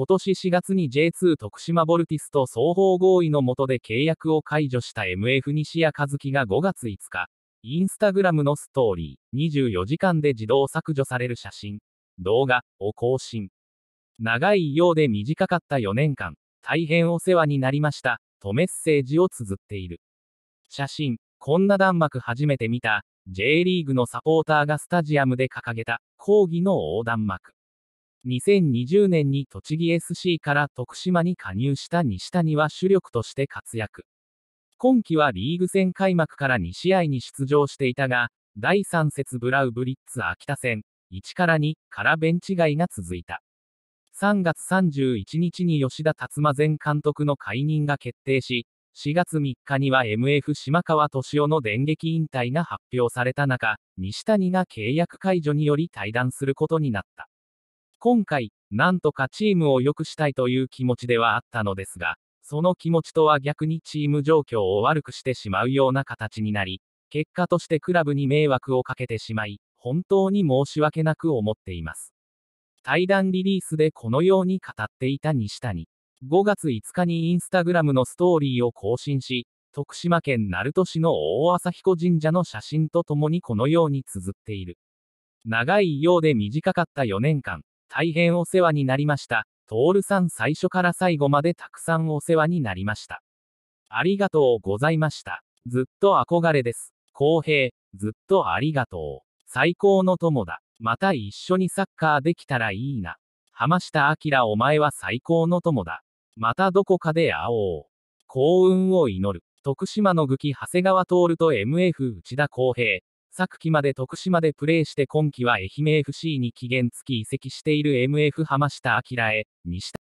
今年4月に J2 徳島ボルティスと双方合意の下で契約を解除した MF 西谷和樹が5月5日、インスタグラムのストーリー、24時間で自動削除される写真、動画を更新。長いようで短かった4年間、大変お世話になりました、とメッセージを綴っている。写真、こんな弾幕初めて見た、J リーグのサポーターがスタジアムで掲げた、抗議の横断幕。2020年に栃木 SC から徳島に加入した西谷は主力として活躍。今季はリーグ戦開幕から2試合に出場していたが、第3節ブラウブリッツ秋田戦、1から2からベンチ外が続いた。3月31日に吉田達馬前監督の解任が決定し、4月3日には MF 島川敏夫の電撃引退が発表された中、西谷が契約解除により退団することになった。今回、なんとかチームを良くしたいという気持ちではあったのですが、その気持ちとは逆にチーム状況を悪くしてしまうような形になり、結果としてクラブに迷惑をかけてしまい、本当に申し訳なく思っています。対談リリースでこのように語っていた西谷。5月5日にインスタグラムのストーリーを更新し、徳島県鳴門市の大朝彦神社の写真とともにこのように綴っている。長いようで短かった4年間、大変お世話になりました。徹さん最初から最後までたくさんお世話になりました。ありがとうございました。ずっと憧れです。公平、ずっとありがとう。最高の友だ。また一緒にサッカーできたらいいな。浜下明お前は最高の友だ。またどこかで会おう。幸運を祈る。徳島の武器長谷川徹と MF 内田康平、昨季まで徳島でプレーして今季は愛媛 FC に期限付き移籍している MF 浜下明へ、西